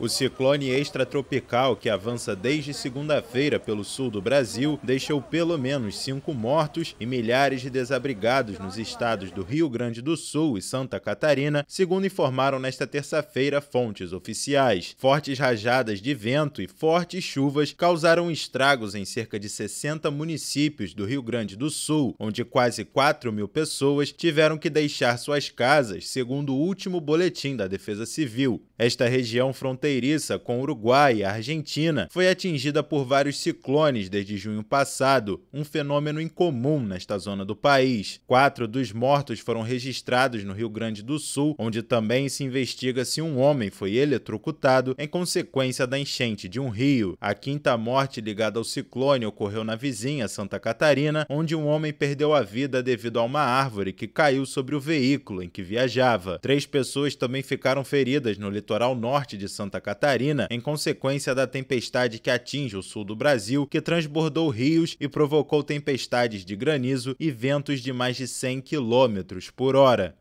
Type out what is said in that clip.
O ciclone extratropical que avança desde segunda-feira pelo sul do Brasil deixou pelo menos cinco mortos e milhares de desabrigados nos estados do Rio Grande do Sul e Santa Catarina, segundo informaram nesta terça-feira fontes oficiais. Fortes rajadas de vento e fortes chuvas causaram estragos em cerca de 60 municípios do Rio Grande do Sul, onde quase 4 mil pessoas tiveram que deixar suas casas, segundo o último boletim da Defesa Civil. Esta região fronteira fronteiriça com Uruguai e Argentina, foi atingida por vários ciclones desde junho passado, um fenômeno incomum nesta zona do país. Quatro dos mortos foram registrados no Rio Grande do Sul, onde também se investiga se um homem foi eletrocutado em consequência da enchente de um rio. A quinta morte ligada ao ciclone ocorreu na vizinha Santa Catarina, onde um homem perdeu a vida devido a uma árvore que caiu sobre o veículo em que viajava. Três pessoas também ficaram feridas no litoral norte de Santa Santa Catarina em consequência da tempestade que atinge o sul do Brasil, que transbordou rios e provocou tempestades de granizo e ventos de mais de 100 km por hora.